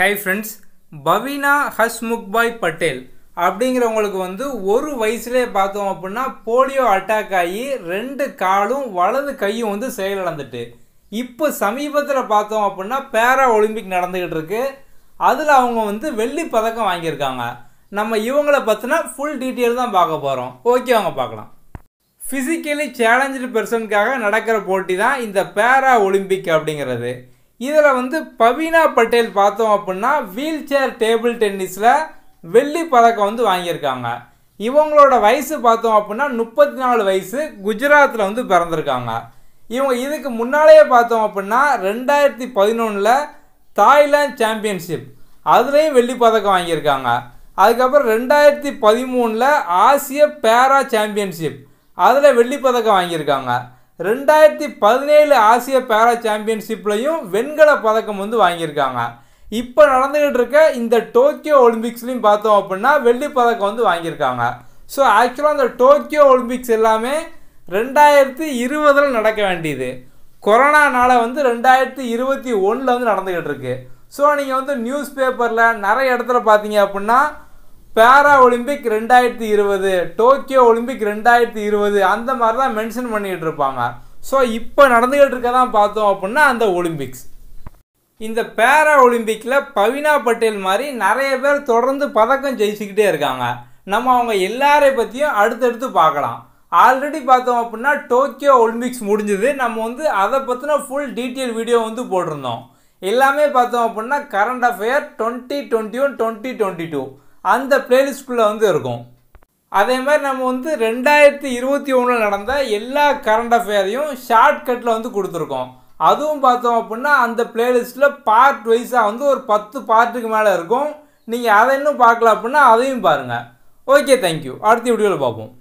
high friends Bhavina Hasmukhbhai Patel அப்படிங்கிறவங்களுக்கு வந்து ஒரு வயசுலேயே பார்த்தோம் அப்படின்னா போலியோ அட்டாக் ஆகி ரெண்டு காலும் வலது கையும் வந்து செயலிழந்துட்டு இப்போ சமீபத்தில் பார்த்தோம் அப்படின்னா பேரா ஒலிம்பிக் நடந்துக்கிட்டு இருக்கு அதில் அவங்க வந்து வெள்ளி பதக்கம் வாங்கியிருக்காங்க நம்ம இவங்களை பற்றினா ஃபுல் டீட்டெயில் தான் பார்க்க போகிறோம் ஓகே அவங்க பார்க்கலாம் ஃபிசிக்கலி சேலஞ்சு பெர்சனுக்காக நடக்கிற போட்டி தான் இந்த பேரா ஒலிம்பிக் அப்படிங்கிறது இதில் வந்து பவீனா பட்டேல் பார்த்தோம் அப்படின்னா வீல் சேர் டேபிள் டென்னிஸில் வெள்ளி பதக்கம் வந்து வாங்கியிருக்காங்க இவங்களோட வயசு பார்த்தோம் அப்படின்னா முப்பத்தி நாலு வயசு குஜராத்தில் வந்து பிறந்திருக்காங்க இவங்க இதுக்கு முன்னாலேயே பார்த்தோம் அப்படின்னா ரெண்டாயிரத்தி பதினொன்றில் தாய்லாந்து சாம்பியன்ஷிப் அதுலேயும் வெள்ளி பதக்கம் வாங்கியிருக்காங்க அதுக்கப்புறம் ரெண்டாயிரத்தி பதிமூணில் ஆசிய பேரா சாம்பியன்ஷிப் அதில் வெள்ளி பதக்கம் வாங்கியிருக்காங்க ரெண்டாயிரத்தி பதினேழு ஆசிய பேரா சாம்பியன்ஷிப்லையும் வெண்கல பதக்கம் வந்து வாங்கியிருக்காங்க இப்போ நடந்துக்கிட்டு இருக்க இந்த டோக்கியோ ஒலிம்பிக்ஸ்லையும் பார்த்தோம் அப்படின்னா வெள்ளி பதக்கம் வந்து வாங்கியிருக்காங்க ஸோ ஆக்சுவலாக அந்த டோக்கியோ ஒலிம்பிக்ஸ் எல்லாமே ரெண்டாயிரத்தி இருபதில் நடக்க வேண்டியது கொரோனானால வந்து ரெண்டாயிரத்தி இருபத்தி ஒன்றில் வந்து நடந்துக்கிட்டு இருக்கு ஸோ நீங்கள் வந்து நியூஸ் பேப்பரில் நிறைய இடத்துல பார்த்தீங்க அப்படின்னா பேரா ஒலிம்பிக் ரெண்டாயிரத்தி இருபது டோக்கியோ ஒலிம்பிக் ரெண்டாயிரத்தி இருபது அந்த மாதிரி தான் மென்ஷன் பண்ணிட்டு இருப்பாங்க ஸோ இப்போ நடந்துகிட்டு இருக்க தான் பார்த்தோம் அப்படின்னா அந்த ஒலிம்பிக்ஸ் இந்த பேரா ஒலிம்பிக்கில் பவினா பட்டேல் மாதிரி நிறைய பேர் தொடர்ந்து பதக்கம் ஜெயிச்சுக்கிட்டே இருக்காங்க நம்ம அவங்க எல்லாரை பற்றியும் அடுத்தடுத்து பார்க்கலாம் ஆல்ரெடி பார்த்தோம் அப்படின்னா டோக்கியோ ஒலிம்பிக்ஸ் முடிஞ்சது நம்ம வந்து அதை பற்றின ஃபுல் டீட்டெயில் வீடியோ வந்து போட்டிருந்தோம் எல்லாமே பார்த்தோம் அப்படின்னா current affair twenty twenty one twenty twenty two அந்த பிளேலிஸ்டுக்குள்ளே வந்து இருக்கும் அதே மாதிரி நம்ம வந்து ரெண்டாயிரத்தி இருபத்தி ஒன்றில் நடந்த எல்லா கரண்ட் அஃபேரையும் ஷார்ட்கட்டில் வந்து கொடுத்துருக்கோம் அதுவும் பார்த்தோம் அப்படின்னா அந்த பிளேலிஸ்ட்டில் பார்ட் வைஸாக வந்து ஒரு பத்து பார்ட்டுக்கு மேலே இருக்கும் நீங்கள் அதை இன்னும் பார்க்கல அப்படின்னா அதையும் பாருங்கள் ஓகே தேங்க்யூ அடுத்த வீடியோவில் பார்ப்போம்